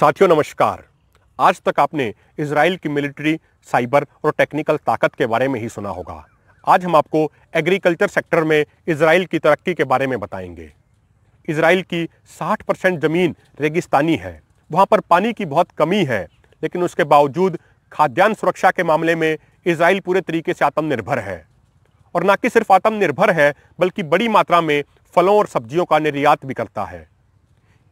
साथियों नमस्कार आज तक आपने इसराइल की मिलिट्री साइबर और टेक्निकल ताकत के बारे में ही सुना होगा आज हम आपको एग्रीकल्चर सेक्टर में इसराइल की तरक्की के बारे में बताएंगे इसराइल की 60 परसेंट ज़मीन रेगिस्तानी है वहाँ पर पानी की बहुत कमी है लेकिन उसके बावजूद खाद्यान्न सुरक्षा के मामले में इसराइल पूरे तरीके से आत्मनिर्भर है और न कि सिर्फ आत्मनिर्भर है बल्कि बड़ी मात्रा में फलों और सब्जियों का निर्यात भी करता है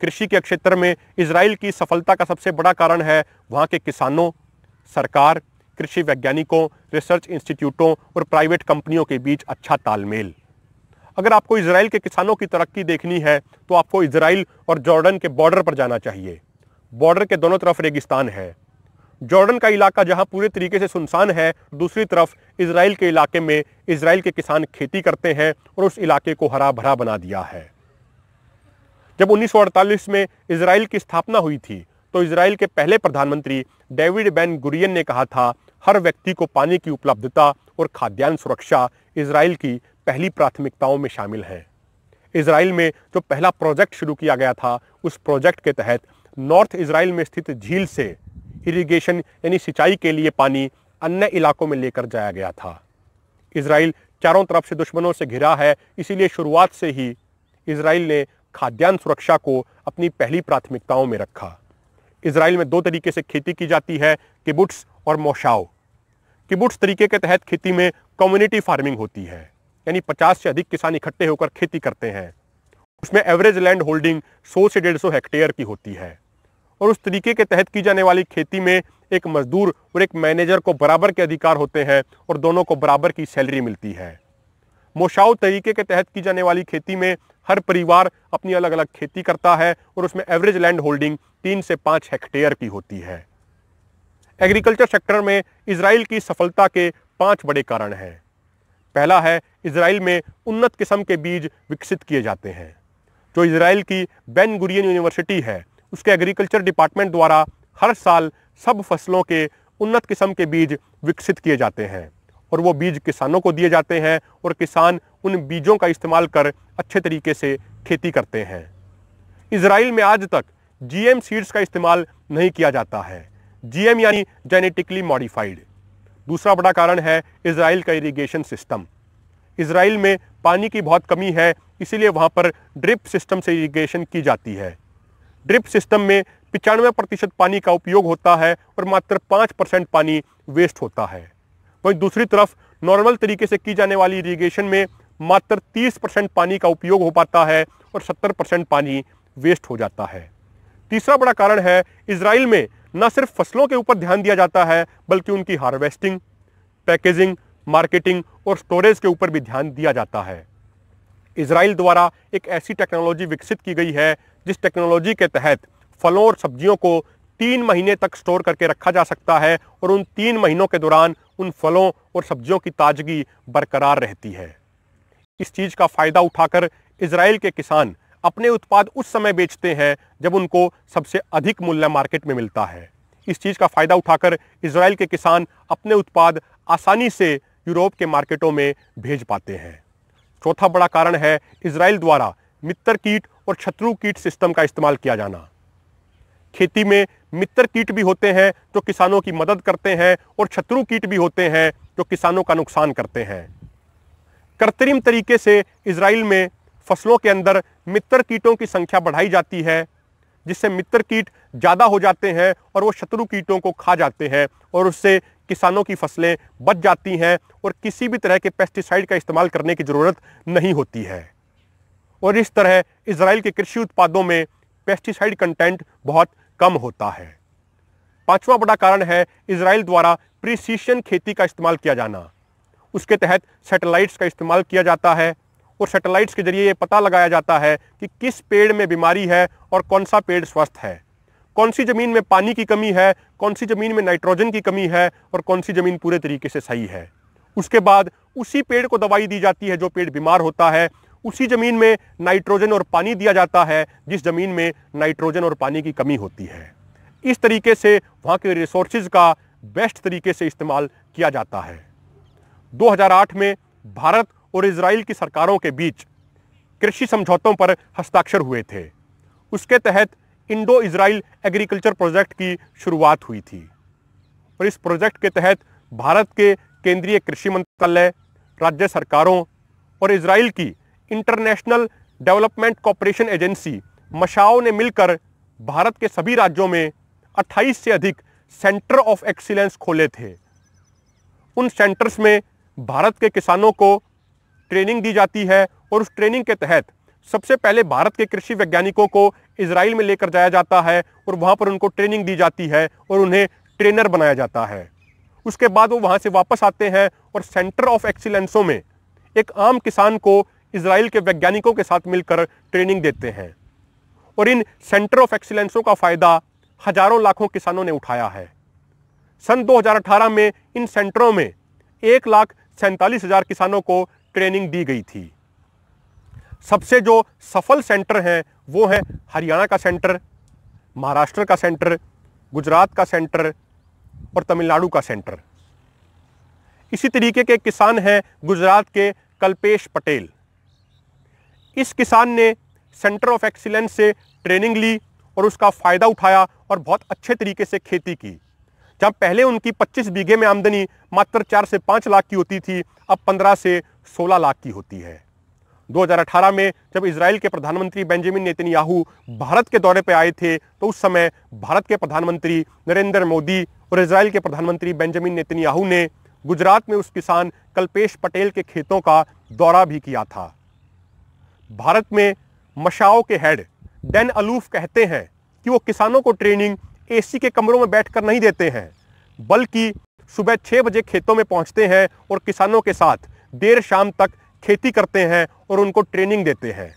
कृषि के क्षेत्र में इसराइल की सफलता का सबसे बड़ा कारण है वहाँ के किसानों सरकार कृषि वैज्ञानिकों रिसर्च इंस्टीट्यूटों और प्राइवेट कंपनियों के बीच अच्छा तालमेल अगर आपको इसराइल के किसानों की तरक्की देखनी है तो आपको इसराइल और जॉर्डन के बॉर्डर पर जाना चाहिए बॉर्डर के दोनों तरफ रेगिस्तान है जॉर्डन का इलाका जहां पूरे तरीके से सुनसान है दूसरी तरफ इसराइल के इलाके में इसराइल के किसान खेती करते हैं और उस इलाके को हरा भरा बना दिया है जब 1948 में इसराइल की स्थापना हुई थी तो इसराइल के पहले प्रधानमंत्री डेविड बैन गुरियन ने कहा था हर व्यक्ति को पानी की उपलब्धता और खाद्यान्न सुरक्षा इसराइल की पहली प्राथमिकताओं में शामिल है इसराइल में जो पहला प्रोजेक्ट शुरू किया गया था उस प्रोजेक्ट के तहत नॉर्थ इसराइल में स्थित झील से इरिगेशन यानी सिंचाई के लिए पानी अन्य इलाकों में लेकर जाया गया था इसराइल चारों तरफ से दुश्मनों से घिरा है इसीलिए शुरुआत से ही इसराइल ने खाद्यान्न सुरक्षा को अपनी पहली प्राथमिकताओं में रखा इसराइल में दो तरीके से खेती की जाती है किबुट्स और मोशाओ किबुट्स तरीके के तहत खेती में कम्युनिटी फार्मिंग होती है यानी 50 से अधिक किसान इकट्ठे होकर खेती करते हैं उसमें एवरेज लैंड होल्डिंग 100 से 150 हेक्टेयर की होती है और उस तरीके के तहत की जाने वाली खेती में एक मजदूर और एक मैनेजर को बराबर के अधिकार होते हैं और दोनों को बराबर की सैलरी मिलती है मोशाओ तरीके के तहत की जाने वाली खेती में हर परिवार अपनी अलग अलग खेती करता है और उसमें एवरेज लैंड होल्डिंग तीन से पाँच हेक्टेयर की होती है एग्रीकल्चर सेक्टर में इसराइल की सफलता के पाँच बड़े कारण हैं पहला है इसराइल में उन्नत किस्म के बीज विकसित किए जाते हैं जो इसराइल की बैन गुरियन यूनिवर्सिटी है उसके एग्रीकल्चर डिपार्टमेंट द्वारा हर साल सब फसलों के उन्नत किस्म के बीज विकसित किए जाते हैं और वो बीज किसानों को दिए जाते हैं और किसान उन बीजों का इस्तेमाल कर अच्छे तरीके से खेती करते हैं इसराइल में आज तक जीएम सीड्स का इस्तेमाल नहीं किया जाता है जीएम यानी जेनेटिकली मॉडिफाइड दूसरा बड़ा कारण है इसराइल का इरिगेशन सिस्टम इसराइल में पानी की बहुत कमी है इसीलिए वहाँ पर ड्रिप सिस्टम से इरिगेशन की जाती है ड्रिप सिस्टम में पिचानवे प्रतिशत पानी का उपयोग होता है और मात्र पाँच परसेंट पानी वेस्ट होता है वहीं दूसरी तरफ नॉर्मल तरीके से की जाने वाली इरीगेशन में मात्र 30 परसेंट पानी का उपयोग हो पाता है और 70 परसेंट पानी वेस्ट हो जाता है तीसरा बड़ा कारण है इसराइल में न सिर्फ फसलों के ऊपर ध्यान दिया जाता है बल्कि उनकी हार्वेस्टिंग पैकेजिंग मार्केटिंग और स्टोरेज के ऊपर भी ध्यान दिया जाता है इसराइल द्वारा एक ऐसी टेक्नोलॉजी विकसित की गई है जिस टेक्नोलॉजी के तहत फलों और सब्जियों को तीन महीने तक स्टोर करके रखा जा सकता है और उन तीन महीनों के दौरान उन फलों और सब्जियों की ताजगी बरकरार रहती है इस चीज़ का फ़ायदा उठाकर इसराइल के किसान अपने उत्पाद उस समय बेचते हैं जब उनको सबसे अधिक मूल्य मार्केट में मिलता है इस चीज़ का फ़ायदा उठाकर इसराइल के किसान अपने उत्पाद आसानी से यूरोप के मार्केटों में भेज पाते हैं चौथा बड़ा कारण है इसराइल द्वारा मित्र कीट और शत्रु कीट सिस्टम का इस्तेमाल किया जाना खेती में मित्र कीट भी होते हैं जो किसानों की मदद करते हैं और शत्रु कीट भी होते हैं जो किसानों का नुकसान करते हैं कृत्रिम तरीके से इसराइल में फसलों के अंदर मित्र कीटों की संख्या बढ़ाई जाती है जिससे मित्र कीट ज़्यादा हो जाते हैं और वो शत्रु कीटों को खा जाते हैं और उससे किसानों की फसलें बच जाती हैं और किसी भी तरह के पेस्टिसाइड का इस्तेमाल करने की ज़रूरत नहीं होती है और इस तरह इसराइल के कृषि उत्पादों में पेस्टिसाइड कंटेंट बहुत कम होता है पांचवा बड़ा कारण है इसराइल द्वारा प्रिसीशन खेती का इस्तेमाल किया जाना उसके तहत सैटेलाइट्स का इस्तेमाल किया जाता है और सैटेलाइट्स के जरिए ये पता लगाया जाता है कि किस पेड़ में बीमारी है और कौन सा पेड़ स्वस्थ है कौन सी ज़मीन में पानी की कमी है कौन सी ज़मीन में नाइट्रोजन की कमी है और कौन सी ज़मीन पूरे तरीके से सही है उसके बाद उसी पेड़ को दवाई दी जाती है जो पेड़ बीमार होता है उसी ज़मीन में नाइट्रोजन और पानी दिया जाता है जिस ज़मीन में नाइट्रोजन और पानी की कमी होती है इस तरीके से वहाँ के रिसोर्सेज का बेस्ट तरीके से इस्तेमाल किया जाता है 2008 में भारत और इसराइल की सरकारों के बीच कृषि समझौतों पर हस्ताक्षर हुए थे उसके तहत इंडो इसराइल एग्रीकल्चर प्रोजेक्ट की शुरुआत हुई थी और इस प्रोजेक्ट के तहत भारत के केंद्रीय कृषि मंत्रालय राज्य सरकारों और इसराइल की international development cooperation agency MASHAV ने मिलकर भारत के सभी राज्यों में 28 से अधिक सेंटर ऑफ एक्सीलेंस खोले थे उन सेंटर्स में भारत के किसानों को ट्रेनिंग दी जाती है और उस ट्रेनिंग के तहत सबसे पहले भारत के कृषि वैज्ञानिकों को इसराइल में लेकर जाया जाता है और वहाँ पर उनको ट्रेनिंग दी जाती है और उन्हें ट्रेनर बनाया जाता है उसके बाद वो वहाँ से वापस आते हैं और सेंटर ऑफ एक्सीलेंसों में एक आम किसान को इसराइल के वैज्ञानिकों के साथ मिलकर ट्रेनिंग देते हैं और इन सेंटर ऑफ एक्सीलेंसों का फ़ायदा हजारों लाखों किसानों ने उठाया है सन 2018 में इन सेंटरों में एक लाख सैंतालीस हज़ार किसानों को ट्रेनिंग दी गई थी सबसे जो सफल सेंटर हैं वो हैं हरियाणा का सेंटर महाराष्ट्र का सेंटर गुजरात का सेंटर और तमिलनाडु का सेंटर इसी तरीके के किसान हैं गुजरात के कल्पेश पटेल इस किसान ने सेंटर ऑफ एक्सीलेंस से ट्रेनिंग ली और उसका फ़ायदा उठाया और बहुत अच्छे तरीके से खेती की जब पहले उनकी 25 बीघे में आमदनी मात्र चार से पाँच लाख की होती थी अब पंद्रह से सोलह लाख की होती है 2018 में जब इसराइल के प्रधानमंत्री बेंजामिन नेतन्याहू भारत के दौरे पर आए थे तो उस समय भारत के प्रधानमंत्री नरेंद्र मोदी और इसराइल के प्रधानमंत्री बेंजामिन नेतन्याहू ने गुजरात में उस किसान कल्पेश पटेल के खेतों का दौरा भी किया था भारत में मशाओं के हेड डैन अलूफ कहते हैं कि वो किसानों को ट्रेनिंग एसी के कमरों में बैठकर नहीं देते हैं बल्कि सुबह छः बजे खेतों में पहुंचते हैं और किसानों के साथ देर शाम तक खेती करते हैं और उनको ट्रेनिंग देते हैं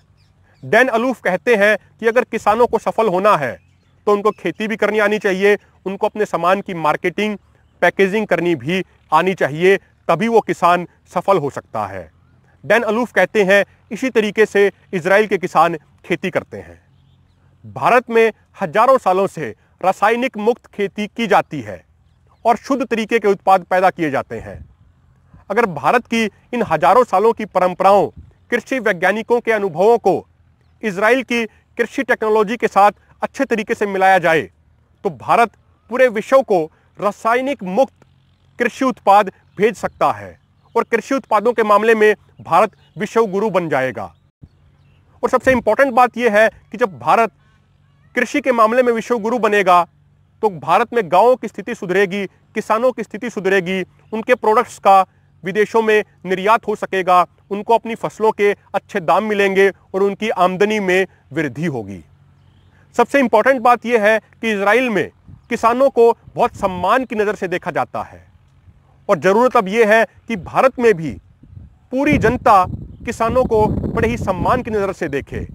डैन अलूफ कहते हैं कि अगर किसानों को सफल होना है तो उनको खेती भी करनी आनी चाहिए उनको अपने सामान की मार्केटिंग पैकेजिंग करनी भी आनी चाहिए तभी वो किसान सफल हो सकता है डैन अलूफ कहते हैं इसी तरीके से इसराइल के किसान खेती करते हैं भारत में हजारों सालों से रासायनिक मुक्त खेती की जाती है और शुद्ध तरीके के उत्पाद पैदा किए जाते हैं अगर भारत की इन हजारों सालों की परंपराओं कृषि वैज्ञानिकों के अनुभवों को इसराइल की कृषि टेक्नोलॉजी के साथ अच्छे तरीके से मिलाया जाए तो भारत पूरे विश्व को रासायनिक मुक्त कृषि उत्पाद भेज सकता है और कृषि उत्पादों के मामले में भारत विश्व गुरु बन जाएगा और सबसे इंपॉर्टेंट बात यह है कि जब भारत कृषि के मामले में विश्व गुरु बनेगा तो भारत में गांवों की स्थिति सुधरेगी किसानों की स्थिति सुधरेगी उनके प्रोडक्ट्स का विदेशों में निर्यात हो सकेगा उनको अपनी फसलों के अच्छे दाम मिलेंगे और उनकी आमदनी में वृद्धि होगी सबसे इंपॉर्टेंट बात यह है कि इसराइल में किसानों को बहुत सम्मान की नज़र से देखा जाता है और ज़रूरत अब यह है कि भारत में भी पूरी जनता किसानों को बड़े ही सम्मान की नज़र से देखे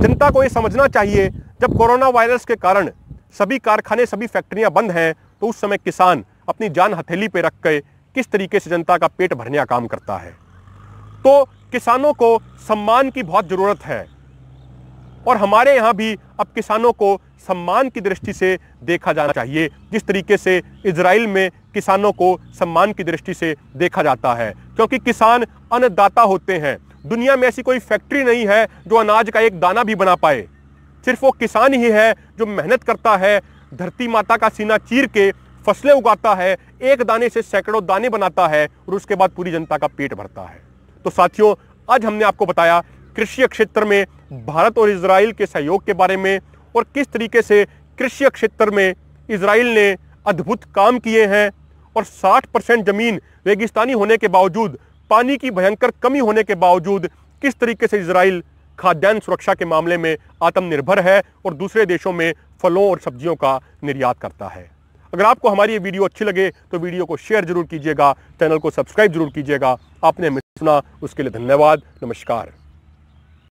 जनता को ये समझना चाहिए जब कोरोना वायरस के कारण सभी कारखाने सभी फैक्ट्रियां बंद हैं तो उस समय किसान अपनी जान हथेली पे रख के किस तरीके से जनता का पेट भरने का काम करता है तो किसानों को सम्मान की बहुत ज़रूरत है और हमारे यहाँ भी अब किसानों को सम्मान की दृष्टि से देखा जाना चाहिए जिस तरीके से इसराइल में किसानों को सम्मान की दृष्टि से देखा जाता है क्योंकि किसान अन्नदाता होते हैं दुनिया में ऐसी कोई फैक्ट्री नहीं है जो अनाज का एक दाना भी बना पाए सिर्फ वो किसान ही है जो मेहनत करता है धरती माता का सीना चीर के फसलें उगाता है एक दाने से सैकड़ों दाने बनाता है और उसके बाद पूरी जनता का पेट भरता है तो साथियों आज हमने आपको बताया कृषि क्षेत्र में भारत और इसराइल के सहयोग के बारे में और किस तरीके से कृषि क्षेत्र में इसराइल ने अद्भुत काम किए हैं और 60 परसेंट ज़मीन रेगिस्तानी होने के बावजूद पानी की भयंकर कमी होने के बावजूद किस तरीके से इसराइल खाद्यान्न सुरक्षा के मामले में आत्मनिर्भर है और दूसरे देशों में फलों और सब्जियों का निर्यात करता है अगर आपको हमारी ये वीडियो अच्छी लगे तो वीडियो को शेयर जरूर कीजिएगा चैनल को सब्सक्राइब जरूर कीजिएगा आपने हमें सुना उसके लिए धन्यवाद नमस्कार